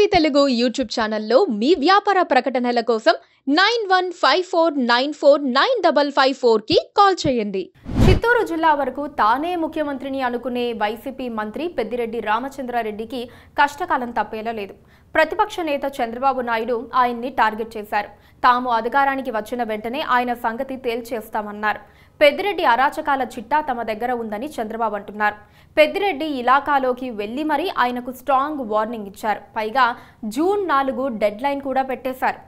TV Telugu YouTube ఛానల్లో మీ వ్యాపార ప్రకటనల కోసం nine one five four nine four nine double five ఫోర్కి కాల్ చేయండి చిత్తూరు జిల్లా వరకు తానే ముఖ్యమంత్రిని అనుకునే వైసీపీ మంత్రి పెద్దిరెడ్డి రామచంద్రారెడ్డికి కష్టకాలం తప్పేలా లేదు ప్రతిపక్ష నేత చంద్రబాబు నాయుడు ఆయన్ని టార్గెట్ చేశారు తాము అధికారానికి వచ్చిన వెంటనే ఆయన సంగతి తేల్చేస్తామన్నారు పెద్దిరెడ్డి అరాచకాల చిట్టా తమ దగ్గర ఉందని చంద్రబాబు అంటున్నారు పెద్దిరెడ్డి ఇలాకాలోకి వెళ్లి మరీ ఆయనకు స్ట్రాంగ్ వార్నింగ్ ఇచ్చారు పైగా జూన్ నాలుగు డెడ్ లైన్ కూడా పెట్టేశారు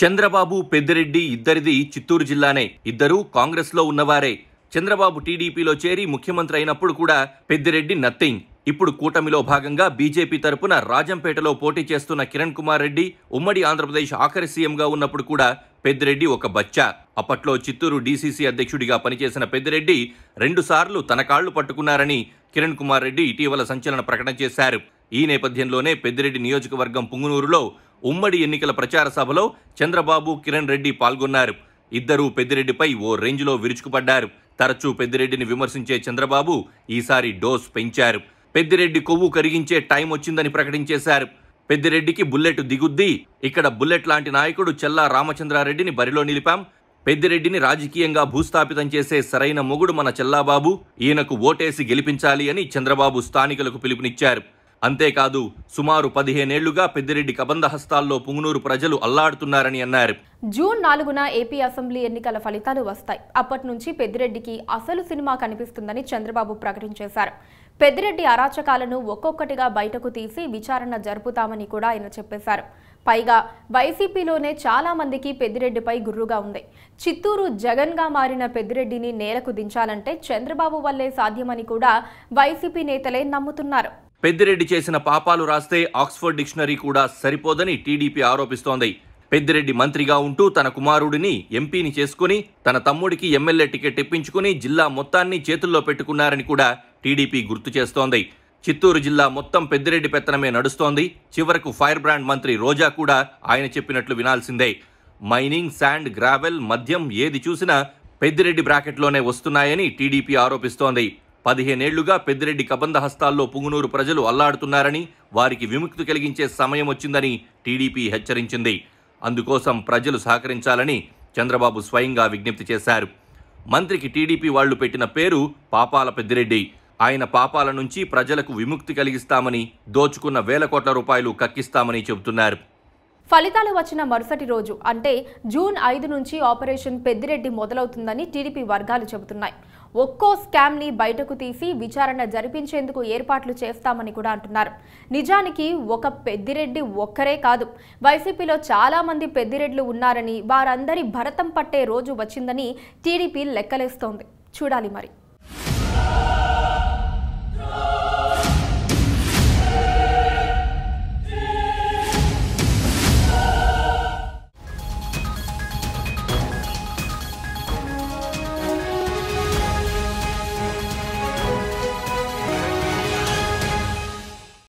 చంద్రబాబు పెద్దిరెడ్డి ఇద్దరిది చిత్తూరు జిల్లానే ఇద్దరూ కాంగ్రెస్లో ఉన్నవారే చంద్రబాబు టీడీపీలో చేరి ముఖ్యమంత్రి అయినప్పుడు కూడా పెద్దిరెడ్డి నథింగ్ ఇప్పుడు కూటమిలో భాగంగా బీజేపీ తరపున రాజంపేటలో పోటీ చేస్తున్న కిరణ్ కుమార్ రెడ్డి ఉమ్మడి ఆంధ్రప్రదేశ్ ఆఖరి సీఎంగా ఉన్నప్పుడు కూడా పెద్దిరెడ్డి ఒక బచ్చా అప్పట్లో చిత్తూరు డీసీసీ అధ్యక్షుడిగా పనిచేసిన పెద్దిరెడ్డి రెండుసార్లు తన కాళ్లు పట్టుకున్నారని కిరణ్ కుమార్ రెడ్డి ఇటీవల సంచలన ప్రకటన చేశారు ఈ నేపథ్యంలోనే పెద్దిరెడ్డి నియోజకవర్గం పుంగునూరులో ఉమ్మడి ఎన్నికల ప్రచార సభలో చంద్రబాబు కిరణ్ రెడ్డి పాల్గొన్నారు ఇద్దరూ పెద్దిరెడ్డిపై ఓ రేంజ్లో విరుచుకుపడ్డారు తరచూ పెద్దిరెడ్డిని విమర్శించే చంద్రబాబు ఈసారి డోస్ పెంచారు పెద్దిరెడ్డి కొవ్వు కరిగించే టైం వచ్చిందని ప్రకటించేశారు పెద్దిరెడ్డికి బుల్లెట్ దిగుద్ది ఇక్కడ బుల్లెట్ లాంటి నాయకుడు చెల్లా రామచంద్రారెడ్డిని బరిలో నిలిపాం పెద్దిరెడ్డిని రాజకీయంగా భూస్థాపితం చేసే సరైన మొగుడు మన చెల్లాబాబు ఈయనకు ఓటేసి గెలిపించాలి అని చంద్రబాబు స్థానికులకు పిలుపునిచ్చారు అంతేకాదు సుమారు పదిహేనేళ్లుగా పెద్దిరెడ్డి కబంధ హస్తాల్లో పుంగునూరు ప్రజలు అల్లాడుతున్నారని అన్నారు జూన్ నాలుగున ఏపీ అసెంబ్లీ ఎన్నికల ఫలితాలు వస్తాయి అప్పటి నుంచి పెద్దిరెడ్డికి అసలు సినిమా కనిపిస్తుందని చంద్రబాబు ప్రకటించేశారు పెద్దిరెడ్డి అరాచకాలను ఒక్కొక్కటిగా బయటకు తీసి విచారణ జరుపుతామని కూడా ఆయన చెప్పేశారు పైగా వైసీపీలోనే చాలా మందికి పెద్దిరెడ్డిపై గుర్రుగా ఉంది చిత్తూరు జగన్గా మారిన పెద్దిరెడ్డిని నేలకు దించాలంటే చంద్రబాబు వల్లే సాధ్యమని కూడా వైసీపీ నేతలే నమ్ముతున్నారు పెద్దిరెడ్డి చేసిన పాపాలు రాస్తే ఆక్స్ఫర్డ్ డిక్షనరీ కూడా సరిపోదని టీడీపీ ఆరోపిస్తోంది పెద్దిరెడ్డి మంత్రిగా ఉంటూ తన కుమారుడిని ఎంపీని చేసుకుని తన తమ్ముడికి ఎమ్మెల్యే టికెట్ ఇప్పించుకుని జిల్లా మొత్తాన్ని చేతుల్లో పెట్టుకున్నారని కూడా టీడీపీ గుర్తు చేస్తోంది చిత్తూరు జిల్లా మొత్తం పెద్దిరెడ్డి పెత్తనమే నడుస్తోంది చివరకు ఫైర్ బ్రాండ్ మంత్రి రోజా కూడా ఆయన చెప్పినట్లు వినాల్సిందే మైనింగ్ శాండ్ గ్రావెల్ మద్యం ఏది చూసినా పెద్దిరెడ్డి బ్రాకెట్లోనే వస్తున్నాయని టీడీపీ ఆరోపిస్తోంది పదిహేనేళ్లుగా పెద్దిరెడ్డి కబంధ హస్తాల్లో పుంగునూరు ప్రజలు అల్లాడుతున్నారని వారికి విముక్తి కలిగించే సమయం వచ్చిందని టీడీపీ హెచ్చరించింది అందుకోసం ప్రజలు సహకరించాలని చంద్రబాబు స్వయంగా విజ్ఞప్తి చేశారు మంత్రికి టీడీపీ వాళ్లు పెట్టిన పేరు పాపాల పెద్దిరెడ్డి ఆయన పాపాల నుంచి ప్రజలకు విముక్తి కలిగిస్తామని దోచుకున్న వేల కోట్ల రూపాయలు కక్కిస్తామని చెబుతున్నారు ఫలితాలు వచ్చిన మరుసటి రోజు అంటే జూన్ ఐదు నుంచి ఆపరేషన్ పెద్దిరెడ్డి మొదలవుతుందని టీడీపీ వర్గాలు చెబుతున్నాయి ఒక్కో స్కామ్ని బయటకు తీసి విచారణ జరిపించేందుకు ఏర్పాట్లు చేస్తామని కూడా అంటున్నారు నిజానికి ఒక పెద్దిరెడ్డి ఒక్కరే కాదు వైసీపీలో చాలామంది పెద్దిరెడ్లు ఉన్నారని వారందరి భరతం పట్టే రోజు వచ్చిందని టీడీపీ లెక్కలేస్తోంది చూడాలి మరి